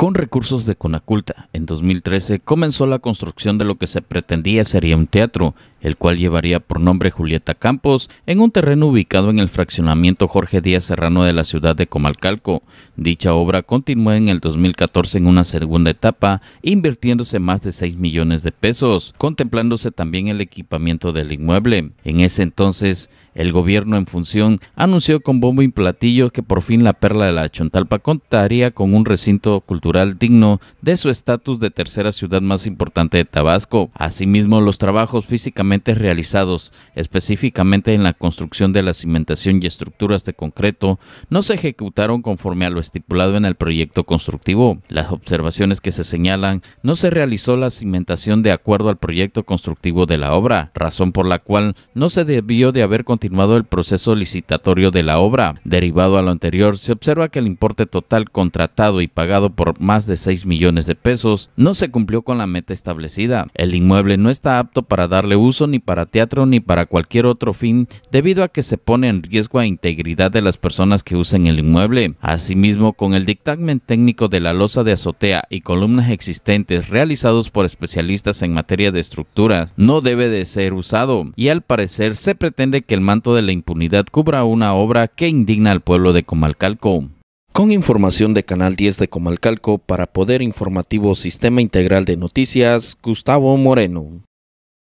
Con recursos de Conaculta, en 2013 comenzó la construcción de lo que se pretendía sería un teatro el cual llevaría por nombre Julieta Campos, en un terreno ubicado en el fraccionamiento Jorge Díaz Serrano de la ciudad de Comalcalco. Dicha obra continuó en el 2014 en una segunda etapa, invirtiéndose más de 6 millones de pesos, contemplándose también el equipamiento del inmueble. En ese entonces, el gobierno en función anunció con bombo y platillo que por fin la perla de la Chontalpa contaría con un recinto cultural digno de su estatus de tercera ciudad más importante de Tabasco. Asimismo, los trabajos físicamente realizados, específicamente en la construcción de la cimentación y estructuras de concreto, no se ejecutaron conforme a lo estipulado en el proyecto constructivo. Las observaciones que se señalan, no se realizó la cimentación de acuerdo al proyecto constructivo de la obra, razón por la cual no se debió de haber continuado el proceso licitatorio de la obra. Derivado a lo anterior, se observa que el importe total contratado y pagado por más de 6 millones de pesos no se cumplió con la meta establecida. El inmueble no está apto para darle uso ni para teatro ni para cualquier otro fin debido a que se pone en riesgo la integridad de las personas que usen el inmueble. Asimismo, con el dictamen técnico de la losa de azotea y columnas existentes realizados por especialistas en materia de estructuras, no debe de ser usado y al parecer se pretende que el manto de la impunidad cubra una obra que indigna al pueblo de Comalcalco. Con información de Canal 10 de Comalcalco para Poder Informativo Sistema Integral de Noticias, Gustavo Moreno.